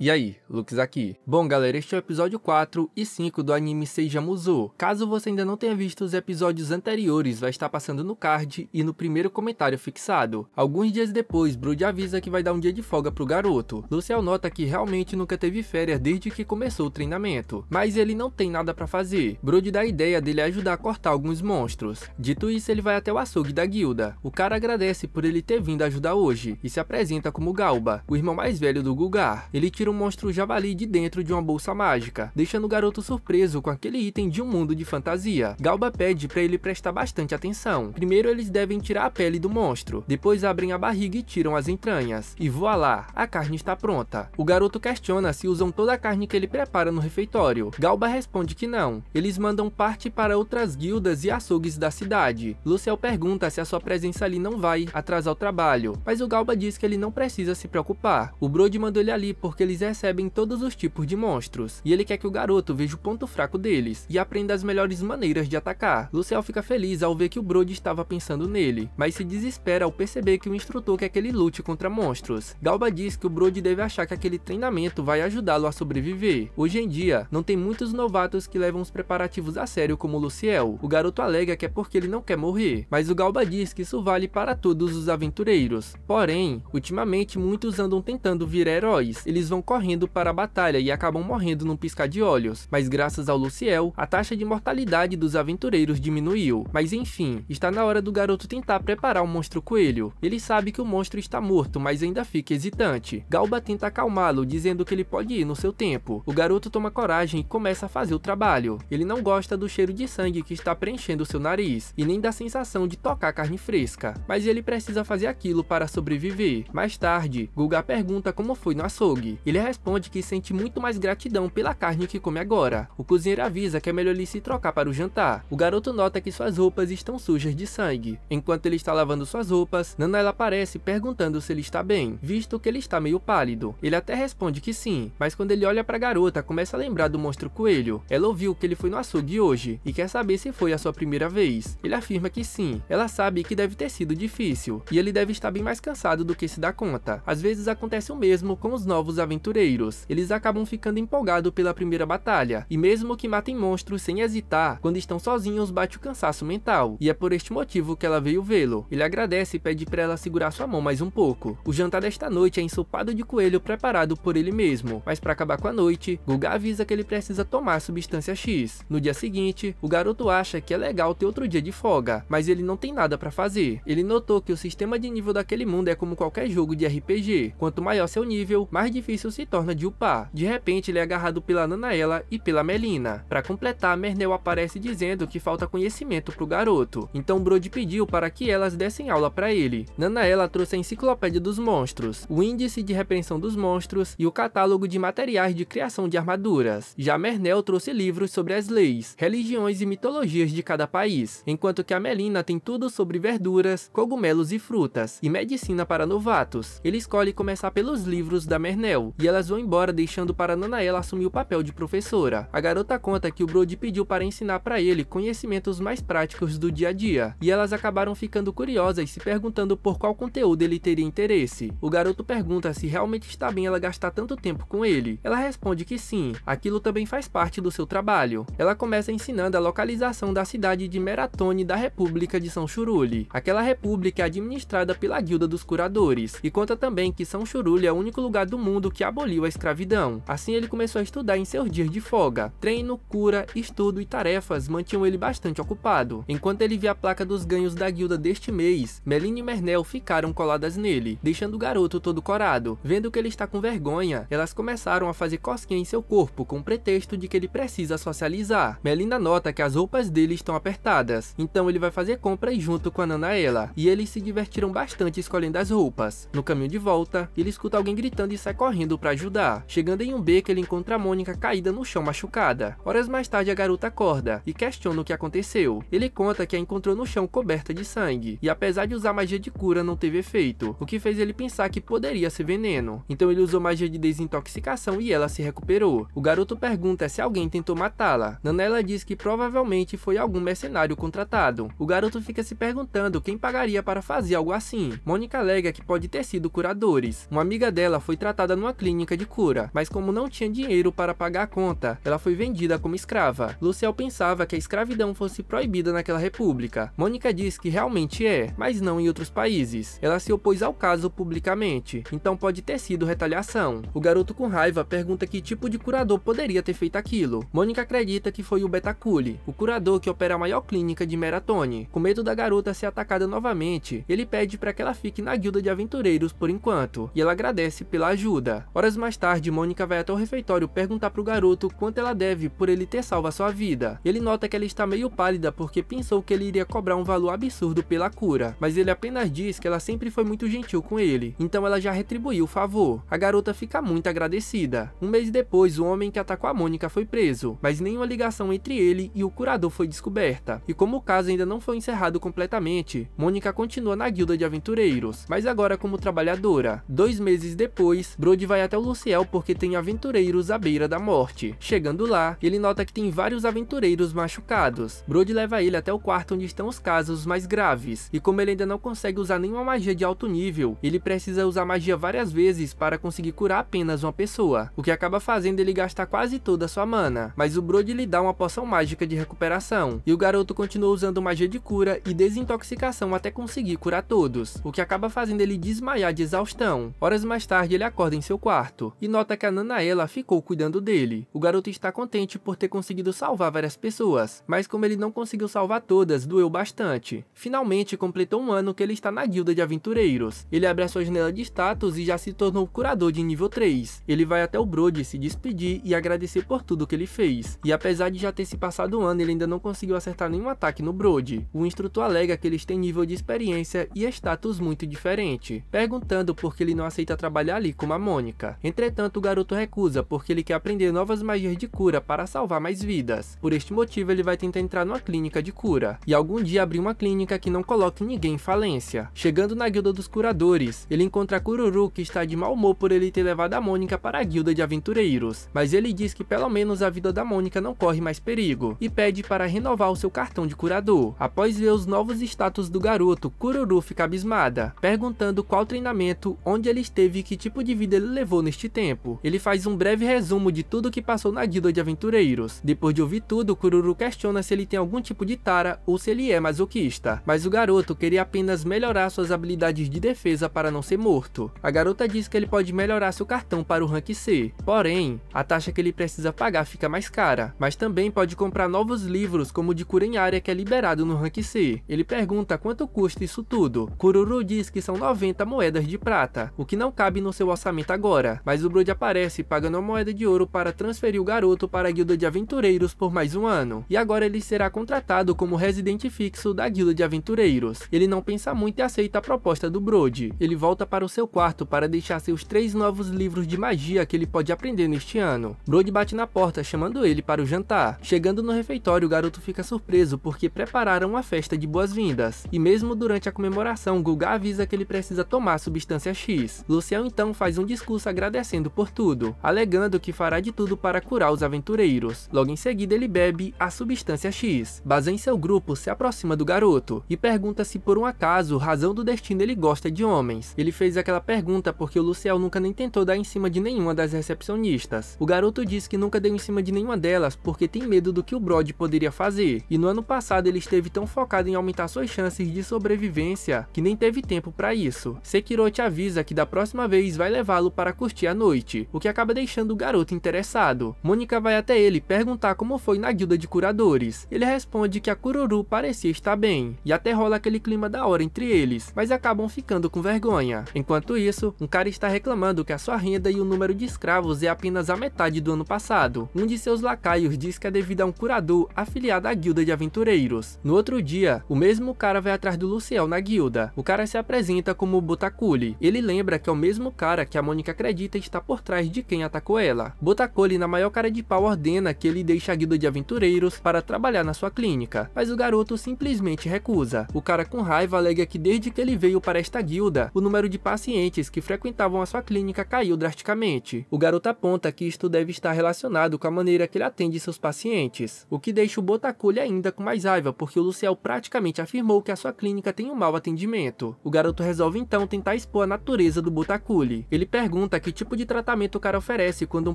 E aí, Lux aqui. Bom galera, este é o episódio 4 e 5 do anime Seija Musou. Caso você ainda não tenha visto os episódios anteriores, vai estar passando no card e no primeiro comentário fixado. Alguns dias depois, Brood avisa que vai dar um dia de folga pro garoto. Luciel nota que realmente nunca teve férias desde que começou o treinamento, mas ele não tem nada para fazer. Brood dá a ideia dele ajudar a cortar alguns monstros. Dito isso, ele vai até o açougue da guilda. O cara agradece por ele ter vindo ajudar hoje e se apresenta como Galba, o irmão mais velho do Gugar. Ele tira um monstro javali de dentro de uma bolsa mágica, deixando o garoto surpreso com aquele item de um mundo de fantasia. Galba pede para ele prestar bastante atenção. Primeiro eles devem tirar a pele do monstro, depois abrem a barriga e tiram as entranhas. E voa lá, a carne está pronta. O garoto questiona se usam toda a carne que ele prepara no refeitório. Galba responde que não. Eles mandam parte para outras guildas e açougues da cidade. Luciel pergunta se a sua presença ali não vai atrasar o trabalho, mas o Galba diz que ele não precisa se preocupar. O Brody mandou ele ali porque eles eles recebem todos os tipos de monstros, e ele quer que o garoto veja o ponto fraco deles e aprenda as melhores maneiras de atacar. Luciel fica feliz ao ver que o Brody estava pensando nele, mas se desespera ao perceber que o instrutor quer que ele lute contra monstros. Galba diz que o Brody deve achar que aquele treinamento vai ajudá-lo a sobreviver. Hoje em dia, não tem muitos novatos que levam os preparativos a sério como Luciel. O garoto alega que é porque ele não quer morrer, mas o Galba diz que isso vale para todos os aventureiros. Porém, ultimamente muitos andam tentando virar heróis. Eles vão correndo para a batalha e acabam morrendo num piscar de olhos, mas graças ao Luciel, a taxa de mortalidade dos aventureiros diminuiu. Mas enfim, está na hora do garoto tentar preparar o monstro coelho. Ele sabe que o monstro está morto, mas ainda fica hesitante. Galba tenta acalmá-lo, dizendo que ele pode ir no seu tempo. O garoto toma coragem e começa a fazer o trabalho. Ele não gosta do cheiro de sangue que está preenchendo seu nariz, e nem da sensação de tocar carne fresca. Mas ele precisa fazer aquilo para sobreviver. Mais tarde, Guga pergunta como foi no açougue. Ele ele responde que sente muito mais gratidão pela carne que come agora. O cozinheiro avisa que é melhor ele se trocar para o jantar. O garoto nota que suas roupas estão sujas de sangue. Enquanto ele está lavando suas roupas, Nana ela aparece perguntando se ele está bem, visto que ele está meio pálido. Ele até responde que sim, mas quando ele olha para a garota, começa a lembrar do monstro coelho. Ela ouviu que ele foi no açougue hoje e quer saber se foi a sua primeira vez. Ele afirma que sim, ela sabe que deve ter sido difícil, e ele deve estar bem mais cansado do que se dá conta. Às vezes acontece o mesmo com os novos aventureiros aventureiros. Eles acabam ficando empolgados pela primeira batalha, e mesmo que matem monstros sem hesitar, quando estão sozinhos bate o cansaço mental, e é por este motivo que ela veio vê-lo. Ele agradece e pede para ela segurar sua mão mais um pouco. O jantar desta noite é ensopado de coelho preparado por ele mesmo, mas para acabar com a noite, Guga avisa que ele precisa tomar a substância X. No dia seguinte, o garoto acha que é legal ter outro dia de folga, mas ele não tem nada para fazer. Ele notou que o sistema de nível daquele mundo é como qualquer jogo de RPG, quanto maior seu nível, mais difícil isso se torna de upar. De repente ele é agarrado pela Nanaela e pela Melina. Para completar, Mernel aparece dizendo que falta conhecimento pro garoto, então Brody pediu para que elas dessem aula para ele. Nanaela trouxe a enciclopédia dos monstros, o índice de repreensão dos monstros e o catálogo de materiais de criação de armaduras. Já Mernel trouxe livros sobre as leis, religiões e mitologias de cada país, enquanto que a Melina tem tudo sobre verduras, cogumelos e frutas, e medicina para novatos. Ele escolhe começar pelos livros da Mernel, e elas vão embora deixando para Nanaela assumir o papel de professora. A garota conta que o Brody pediu para ensinar para ele conhecimentos mais práticos do dia a dia, e elas acabaram ficando curiosas se perguntando por qual conteúdo ele teria interesse. O garoto pergunta se realmente está bem ela gastar tanto tempo com ele. Ela responde que sim, aquilo também faz parte do seu trabalho. Ela começa ensinando a localização da cidade de Meratone da República de São Churule. Aquela república é administrada pela Guilda dos Curadores, e conta também que São Churule é o único lugar do mundo que aboliu a escravidão. Assim ele começou a estudar em seus dias de folga. Treino, cura, estudo e tarefas mantinham ele bastante ocupado. Enquanto ele via a placa dos ganhos da guilda deste mês, Meline e Mernel ficaram coladas nele, deixando o garoto todo corado. Vendo que ele está com vergonha, elas começaram a fazer cosquinha em seu corpo com o pretexto de que ele precisa socializar. Melinda nota que as roupas dele estão apertadas, então ele vai fazer compras junto com a Nanaela, e eles se divertiram bastante escolhendo as roupas. No caminho de volta, ele escuta alguém gritando e sai correndo para ajudar. Chegando em um beco, ele encontra a Mônica caída no chão machucada. Horas mais tarde, a garota acorda e questiona o que aconteceu. Ele conta que a encontrou no chão coberta de sangue, e apesar de usar magia de cura, não teve efeito, o que fez ele pensar que poderia ser veneno. Então ele usou magia de desintoxicação e ela se recuperou. O garoto pergunta se alguém tentou matá-la. Nanela diz que provavelmente foi algum mercenário contratado. O garoto fica se perguntando quem pagaria para fazer algo assim. Mônica alega que pode ter sido curadores. Uma amiga dela foi tratada numa clínica clínica de cura, mas como não tinha dinheiro para pagar a conta, ela foi vendida como escrava. Luciel pensava que a escravidão fosse proibida naquela república. Mônica diz que realmente é, mas não em outros países. Ela se opôs ao caso publicamente, então pode ter sido retaliação. O garoto com raiva pergunta que tipo de curador poderia ter feito aquilo. Mônica acredita que foi o Betacule, o curador que opera a maior clínica de Meratone. Com medo da garota ser atacada novamente, ele pede para que ela fique na guilda de aventureiros por enquanto, e ela agradece pela ajuda. Horas mais tarde, Mônica vai até o refeitório perguntar pro garoto quanto ela deve por ele ter salvo a sua vida. Ele nota que ela está meio pálida porque pensou que ele iria cobrar um valor absurdo pela cura, mas ele apenas diz que ela sempre foi muito gentil com ele, então ela já retribuiu o favor. A garota fica muito agradecida. Um mês depois, o homem que atacou a Mônica foi preso, mas nenhuma ligação entre ele e o curador foi descoberta. E como o caso ainda não foi encerrado completamente, Mônica continua na guilda de aventureiros, mas agora como trabalhadora. Dois meses depois, Brody vai até o Luciel porque tem aventureiros à beira da morte. Chegando lá, ele nota que tem vários aventureiros machucados. Brody leva ele até o quarto onde estão os casos mais graves, e como ele ainda não consegue usar nenhuma magia de alto nível, ele precisa usar magia várias vezes para conseguir curar apenas uma pessoa, o que acaba fazendo ele gastar quase toda a sua mana, mas o Brody lhe dá uma poção mágica de recuperação, e o garoto continua usando magia de cura e desintoxicação até conseguir curar todos, o que acaba fazendo ele desmaiar de exaustão. Horas mais tarde ele acorda em seu quarto, quarto e nota que a Nanaela ficou cuidando dele. O garoto está contente por ter conseguido salvar várias pessoas, mas como ele não conseguiu salvar todas, doeu bastante. Finalmente completou um ano que ele está na guilda de aventureiros. Ele abre a sua janela de status e já se tornou curador de nível 3. Ele vai até o Brody se despedir e agradecer por tudo que ele fez. E apesar de já ter se passado um ano, ele ainda não conseguiu acertar nenhum ataque no Brody. O instrutor alega que eles têm nível de experiência e status muito diferente, perguntando por que ele não aceita trabalhar ali como a Mônica mágica. Entretanto, o garoto recusa porque ele quer aprender novas magias de cura para salvar mais vidas. Por este motivo, ele vai tentar entrar numa clínica de cura e algum dia abrir uma clínica que não coloque ninguém em falência. Chegando na guilda dos curadores, ele encontra Kururu que está de mau humor por ele ter levado a Mônica para a guilda de aventureiros, mas ele diz que pelo menos a vida da Mônica não corre mais perigo e pede para renovar o seu cartão de curador. Após ver os novos status do garoto, Kururu fica abismada, perguntando qual treinamento, onde ele esteve e que tipo de vida ele levou levou neste tempo. Ele faz um breve resumo de tudo que passou na Guilda de Aventureiros. Depois de ouvir tudo, Kururu questiona se ele tem algum tipo de tara ou se ele é masoquista, mas o garoto queria apenas melhorar suas habilidades de defesa para não ser morto. A garota diz que ele pode melhorar seu cartão para o rank C, porém, a taxa que ele precisa pagar fica mais cara, mas também pode comprar novos livros como o de cura em área que é liberado no rank C. Ele pergunta quanto custa isso tudo. Kururu diz que são 90 moedas de prata, o que não cabe no seu orçamento agora mas o Brood aparece pagando uma moeda de ouro para transferir o garoto para a guilda de aventureiros por mais um ano, e agora ele será contratado como residente fixo da guilda de aventureiros. Ele não pensa muito e aceita a proposta do Brood. Ele volta para o seu quarto para deixar seus três novos livros de magia que ele pode aprender neste ano. Brood bate na porta chamando ele para o jantar. Chegando no refeitório, o garoto fica surpreso porque prepararam uma festa de boas-vindas, e mesmo durante a comemoração, Guga avisa que ele precisa tomar substância X. Luciel então faz um discurso agradecendo por tudo, alegando que fará de tudo para curar os aventureiros. Logo em seguida ele bebe a substância X. Bazan e seu grupo se aproxima do garoto e pergunta se por um acaso, razão do destino ele gosta de homens. Ele fez aquela pergunta porque o Luciel nunca nem tentou dar em cima de nenhuma das recepcionistas. O garoto diz que nunca deu em cima de nenhuma delas porque tem medo do que o Brody poderia fazer. E no ano passado ele esteve tão focado em aumentar suas chances de sobrevivência que nem teve tempo para isso. Sekiro te avisa que da próxima vez vai levá-lo para curtir a noite, o que acaba deixando o garoto interessado. Mônica vai até ele perguntar como foi na guilda de curadores. Ele responde que a Cururu parecia estar bem, e até rola aquele clima da hora entre eles, mas acabam ficando com vergonha. Enquanto isso, um cara está reclamando que a sua renda e o número de escravos é apenas a metade do ano passado. Um de seus lacaios diz que é devido a um curador afiliado à guilda de aventureiros. No outro dia, o mesmo cara vai atrás do Luciel na guilda. O cara se apresenta como Botaculi. Ele lembra que é o mesmo cara que a Mônica cresceu acredita estar por trás de quem atacou ela. Botacoli, na maior cara de pau, ordena que ele deixe a guilda de aventureiros para trabalhar na sua clínica, mas o garoto simplesmente recusa. O cara com raiva alega que desde que ele veio para esta guilda, o número de pacientes que frequentavam a sua clínica caiu drasticamente. O garoto aponta que isto deve estar relacionado com a maneira que ele atende seus pacientes, o que deixa o Botacoli ainda com mais raiva porque o Luciel praticamente afirmou que a sua clínica tem um mau atendimento. O garoto resolve então tentar expor a natureza do Botacoli. Ele pergunta pergunta que tipo de tratamento o cara oferece quando um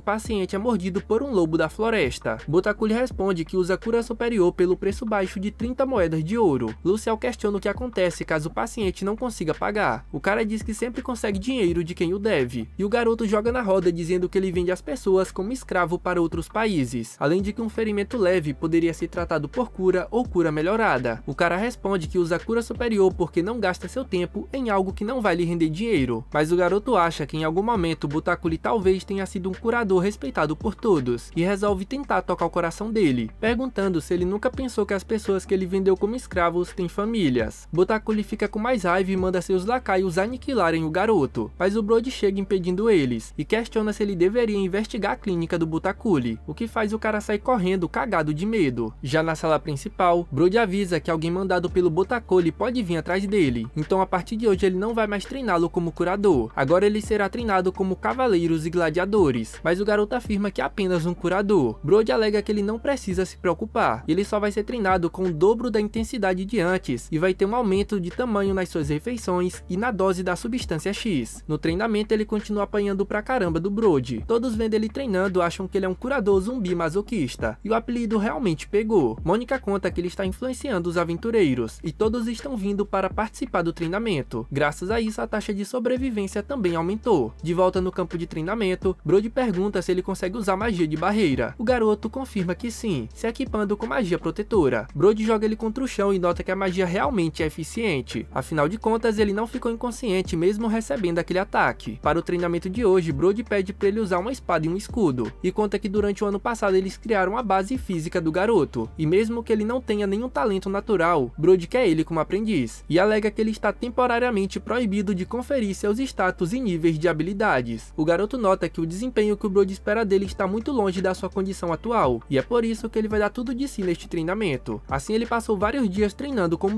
paciente é mordido por um lobo da floresta. Botaculi responde que usa cura superior pelo preço baixo de 30 moedas de ouro. Lucial questiona o que acontece caso o paciente não consiga pagar. O cara diz que sempre consegue dinheiro de quem o deve. E o garoto joga na roda dizendo que ele vende as pessoas como escravo para outros países. Além de que um ferimento leve poderia ser tratado por cura ou cura melhorada. O cara responde que usa cura superior porque não gasta seu tempo em algo que não vai lhe render dinheiro. Mas o garoto acha que em algum momento momento, Butakuli talvez tenha sido um curador respeitado por todos, e resolve tentar tocar o coração dele, perguntando se ele nunca pensou que as pessoas que ele vendeu como escravos têm famílias. Butakuli fica com mais raiva e manda seus lacaios aniquilarem o garoto, mas o Brody chega impedindo eles, e questiona se ele deveria investigar a clínica do Butakuli, o que faz o cara sair correndo cagado de medo. Já na sala principal, Brody avisa que alguém mandado pelo Butakuli pode vir atrás dele, então a partir de hoje ele não vai mais treiná-lo como curador, agora ele será treinado como cavaleiros e gladiadores, mas o garoto afirma que é apenas um curador. Brody alega que ele não precisa se preocupar, ele só vai ser treinado com o dobro da intensidade de antes e vai ter um aumento de tamanho nas suas refeições e na dose da substância X. No treinamento ele continua apanhando pra caramba do Brody. Todos vendo ele treinando acham que ele é um curador zumbi masoquista e o apelido realmente pegou. Mônica conta que ele está influenciando os aventureiros e todos estão vindo para participar do treinamento. Graças a isso a taxa de sobrevivência também aumentou. De volta volta no campo de treinamento, Brody pergunta se ele consegue usar magia de barreira. O garoto confirma que sim, se equipando com magia protetora. Brody joga ele contra o chão e nota que a magia realmente é eficiente. Afinal de contas, ele não ficou inconsciente mesmo recebendo aquele ataque. Para o treinamento de hoje, Brody pede para ele usar uma espada e um escudo, e conta que durante o ano passado eles criaram a base física do garoto, e mesmo que ele não tenha nenhum talento natural, Brody quer ele como aprendiz, e alega que ele está temporariamente proibido de conferir seus status e níveis de habilidade habilidades. O garoto nota que o desempenho que o Brody espera dele está muito longe da sua condição atual, e é por isso que ele vai dar tudo de si neste treinamento. Assim ele passou vários dias treinando com o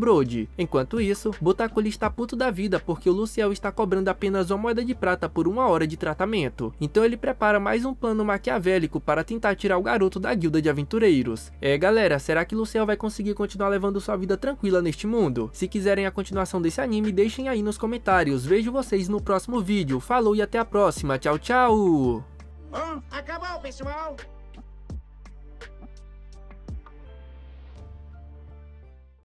Enquanto isso, Botacoli está puto da vida porque o Luciel está cobrando apenas uma moeda de prata por uma hora de tratamento. Então ele prepara mais um plano maquiavélico para tentar tirar o garoto da guilda de aventureiros. É galera, será que Luciel vai conseguir continuar levando sua vida tranquila neste mundo? Se quiserem a continuação desse anime, deixem aí nos comentários. Vejo vocês no próximo vídeo. Falou e até a próxima. Tchau, tchau! acabou, pessoal!